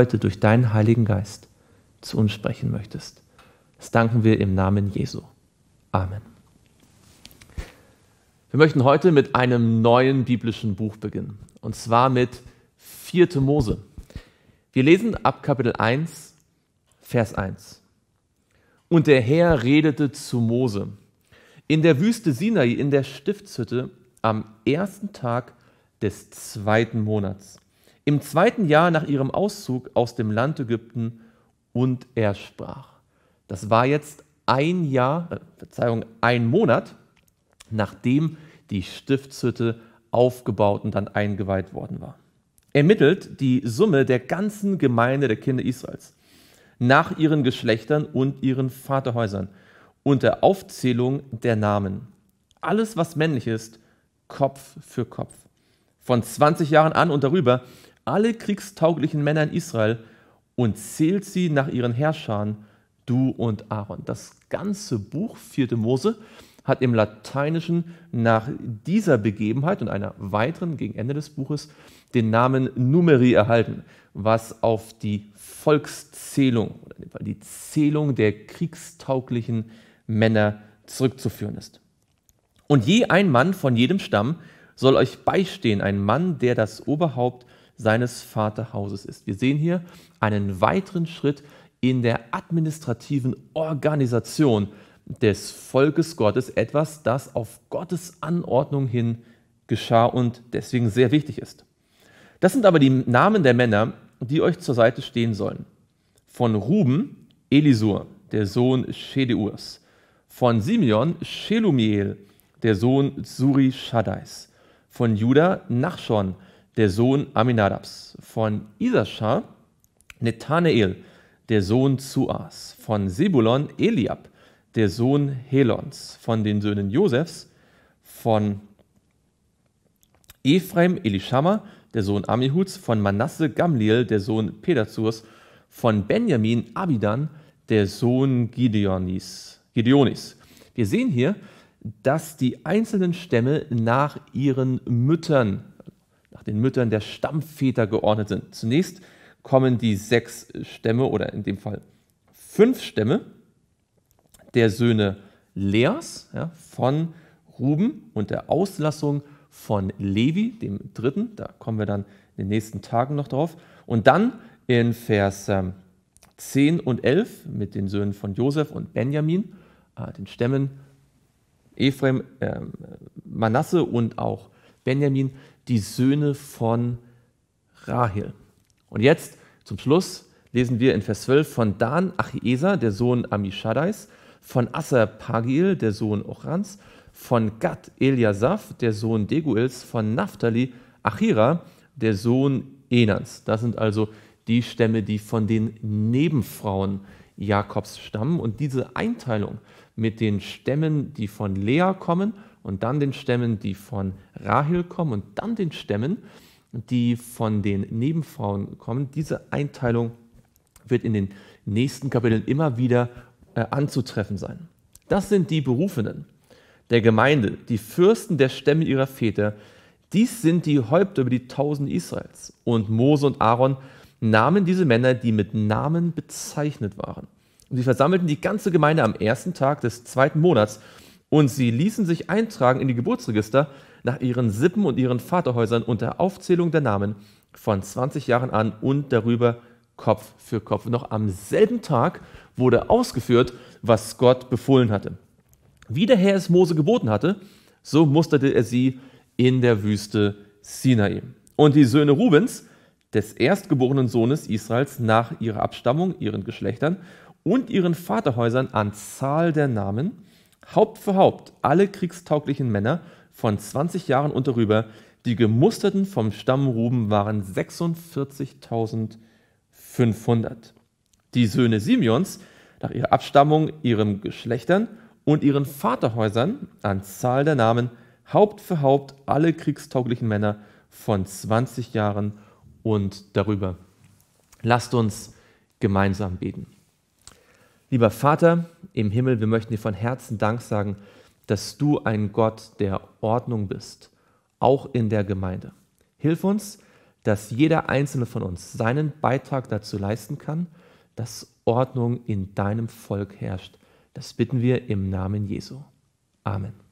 heute durch deinen Heiligen Geist zu uns sprechen möchtest. Das danken wir im Namen Jesu. Amen. Wir möchten heute mit einem neuen biblischen Buch beginnen, und zwar mit 4. Mose. Wir lesen ab Kapitel 1, Vers 1. Und der Herr redete zu Mose in der Wüste Sinai in der Stiftshütte am ersten Tag des zweiten Monats im zweiten Jahr nach ihrem Auszug aus dem Land Ägypten und er sprach. Das war jetzt ein Jahr, äh, Verzeihung, ein Monat, nachdem die Stiftshütte aufgebaut und dann eingeweiht worden war. Ermittelt die Summe der ganzen Gemeinde der Kinder Israels nach ihren Geschlechtern und ihren Vaterhäusern unter Aufzählung der Namen. Alles, was männlich ist, Kopf für Kopf. Von 20 Jahren an und darüber alle kriegstauglichen Männer in Israel und zählt sie nach ihren Herrschern, du und Aaron. Das ganze Buch 4. Mose hat im Lateinischen nach dieser Begebenheit und einer weiteren gegen Ende des Buches den Namen Numeri erhalten, was auf die Volkszählung oder die Zählung der kriegstauglichen Männer zurückzuführen ist. Und je ein Mann von jedem Stamm soll euch beistehen, ein Mann, der das Oberhaupt seines Vaterhauses ist. Wir sehen hier einen weiteren Schritt in der administrativen Organisation des Volkes Gottes, etwas, das auf Gottes Anordnung hin geschah und deswegen sehr wichtig ist. Das sind aber die Namen der Männer, die euch zur Seite stehen sollen. Von Ruben Elisur, der Sohn Schedeurs. Von Simeon Shelumiel, der Sohn Suri Shaddais. Von Juda Nachschon, der Sohn Aminadabs, von Isaschar Netanael, der Sohn Zuas, von Sebulon Eliab, der Sohn Helons, von den Söhnen Josefs, von Ephraim Elishama, der Sohn Amihuds, von Manasse Gamliel, der Sohn Pedazurs, von Benjamin Abidan, der Sohn Gideonis. Gideonis. Wir sehen hier, dass die einzelnen Stämme nach ihren Müttern den Müttern der Stammväter geordnet sind. Zunächst kommen die sechs Stämme oder in dem Fall fünf Stämme der Söhne Leas ja, von Ruben und der Auslassung von Levi, dem dritten. Da kommen wir dann in den nächsten Tagen noch drauf. Und dann in Vers 10 ähm, und 11 mit den Söhnen von Josef und Benjamin, äh, den Stämmen Ephraim, ähm, Manasse und auch Benjamin, die Söhne von Rahel. Und jetzt zum Schluss lesen wir in Vers 12 von Dan Achieser, der Sohn Amishadais, von Asser Pagiel, der Sohn Ochrans, von Gad Eliasaph, der Sohn Deguils, von Naphtali Achira, der Sohn Enans. Das sind also die Stämme, die von den Nebenfrauen Jakobs stammen. Und diese Einteilung mit den Stämmen, die von Lea kommen und dann den Stämmen, die von Rahel kommen und dann den Stämmen, die von den Nebenfrauen kommen. Diese Einteilung wird in den nächsten Kapiteln immer wieder äh, anzutreffen sein. Das sind die Berufenen der Gemeinde, die Fürsten der Stämme ihrer Väter. Dies sind die Häupter über die Tausend Israels. Und Mose und Aaron nahmen diese Männer, die mit Namen bezeichnet waren. Und sie versammelten die ganze Gemeinde am ersten Tag des zweiten Monats und sie ließen sich eintragen in die Geburtsregister nach ihren Sippen und ihren Vaterhäusern unter Aufzählung der Namen von 20 Jahren an und darüber Kopf für Kopf. Noch am selben Tag wurde ausgeführt, was Gott befohlen hatte. Wie der Herr es Mose geboten hatte, so musterte er sie in der Wüste Sinai. Und die Söhne Rubens, des erstgeborenen Sohnes Israels, nach ihrer Abstammung, ihren Geschlechtern und ihren Vaterhäusern an Zahl der Namen, Haupt für Haupt alle kriegstauglichen Männer von 20 Jahren und darüber, die Gemusterten vom Stamm Ruben waren 46.500. Die Söhne Simeons, nach ihrer Abstammung, ihren Geschlechtern und ihren Vaterhäusern, an Zahl der Namen, Haupt für Haupt alle kriegstauglichen Männer von 20 Jahren und darüber. Lasst uns gemeinsam beten. Lieber Vater, im Himmel, wir möchten dir von Herzen Dank sagen, dass du ein Gott der Ordnung bist, auch in der Gemeinde. Hilf uns, dass jeder einzelne von uns seinen Beitrag dazu leisten kann, dass Ordnung in deinem Volk herrscht. Das bitten wir im Namen Jesu. Amen.